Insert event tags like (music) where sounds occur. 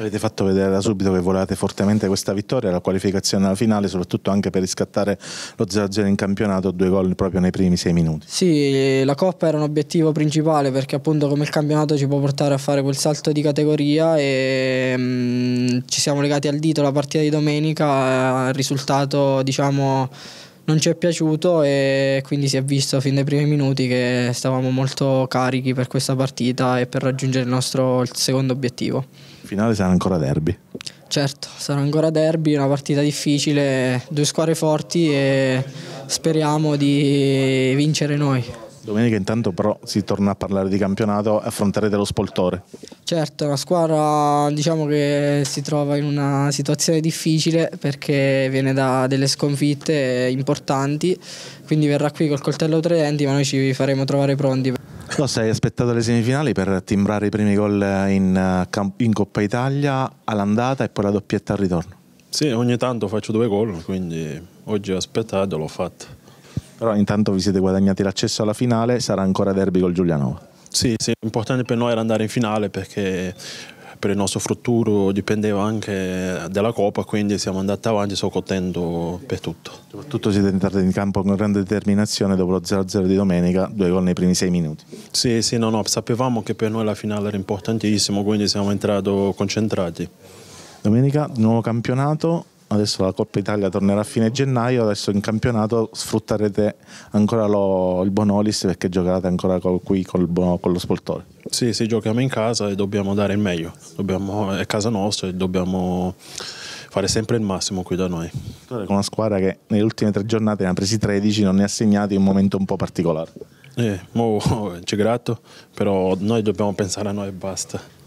Avete fatto vedere da subito che volevate fortemente questa vittoria, la qualificazione alla finale, soprattutto anche per riscattare lo 0-0 in campionato, due gol proprio nei primi sei minuti. Sì, la Coppa era un obiettivo principale perché appunto come il campionato ci può portare a fare quel salto di categoria e mh, mm, ci siamo legati al dito la partita di domenica, il eh, risultato diciamo non ci è piaciuto e quindi si è visto fin dai primi minuti che stavamo molto carichi per questa partita e per raggiungere il nostro il secondo obiettivo. Il finale sarà ancora derby? Certo, sarà ancora derby, una partita difficile, due squadre forti e speriamo di vincere noi. Domenica intanto però si torna a parlare di campionato e affronterete lo spoltore. Certo, la squadra diciamo che si trova in una situazione difficile perché viene da delle sconfitte importanti, quindi verrà qui col coltello tra i denti ma noi ci faremo trovare pronti. Lo hai aspettato le semifinali per timbrare i primi gol in, eh, in Coppa Italia all'andata e poi la doppietta al ritorno? Sì, ogni tanto faccio due gol, quindi oggi ho aspettato e l'ho fatto. Però intanto vi siete guadagnati l'accesso alla finale, sarà ancora derby col Giulianova. Sì, sì, l'importante per noi era andare in finale perché per il nostro futuro dipendeva anche dalla Coppa, quindi siamo andati avanti, sono contento per tutto. Soprattutto siete entrati in campo con grande determinazione dopo lo 0-0 di domenica, due gol nei primi sei minuti. Sì, sì, no, no, sapevamo che per noi la finale era importantissima, quindi siamo entrati concentrati. Domenica, nuovo campionato, adesso la Coppa Italia tornerà a fine gennaio, adesso in campionato sfrutterete ancora lo, il Bonolis perché giocherete ancora col, qui col, con lo Spoltore. Sì, sì, giochiamo in casa e dobbiamo dare il meglio, dobbiamo, è casa nostra e dobbiamo fare sempre il massimo qui da noi. Con una squadra che nelle ultime tre giornate ne ha presi 13, non ne ha segnati, è un momento un po' particolare. Eh, mo, oh, (laughs) grato, però noi dobbiamo pensare a noi e basta.